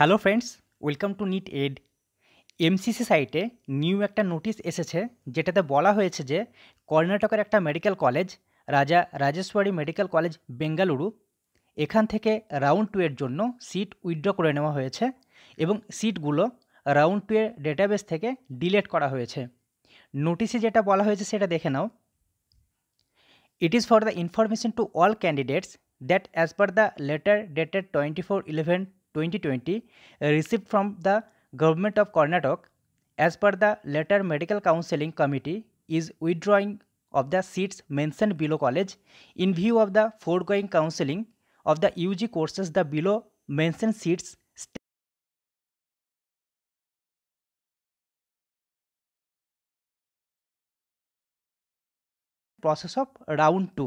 hello friends welcome to NEET এড MCC সাইটে new একটা নোটিশ এসেছে যেটাতে বলা হয়েছে যে কর্ণাটকের একটা মেডিকেল কলেজ রাজা রাজেশ্বরী মেডিকেল কলেজ বেঙ্গালুরু এখান থেকে রাউন্ড টু এর জন্য সিট উইথড্র করে নেওয়া হয়েছে এবং সিটগুলো রাউন্ড টু এর ডেটাবেস থেকে ডিলেট করা হয়েছে নোটিশে যেটা বলা হয়েছে সেটা দেখে নাও it is for the information to all candidates that as per the letter dated twenty four eleven 2020 received from the government of Karnataka as per the letter medical counseling committee is withdrawing of the seats mentioned below college in view of the foregoing counseling of the UG courses the below mentioned seats process of round two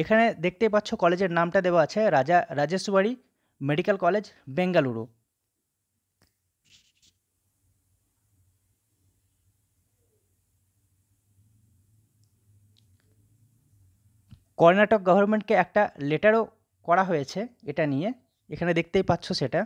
এখানে দেখতে পাচ্ছ কলেজের নামটা দেওয়া আছে Raja Rajeshwari medical college Bengaluru Karnataka গভর্নমেন্টকে একটা লেটারও করা হয়েছে এটা নিয়ে এখানে দেখতেই পাচ্ছ সেটা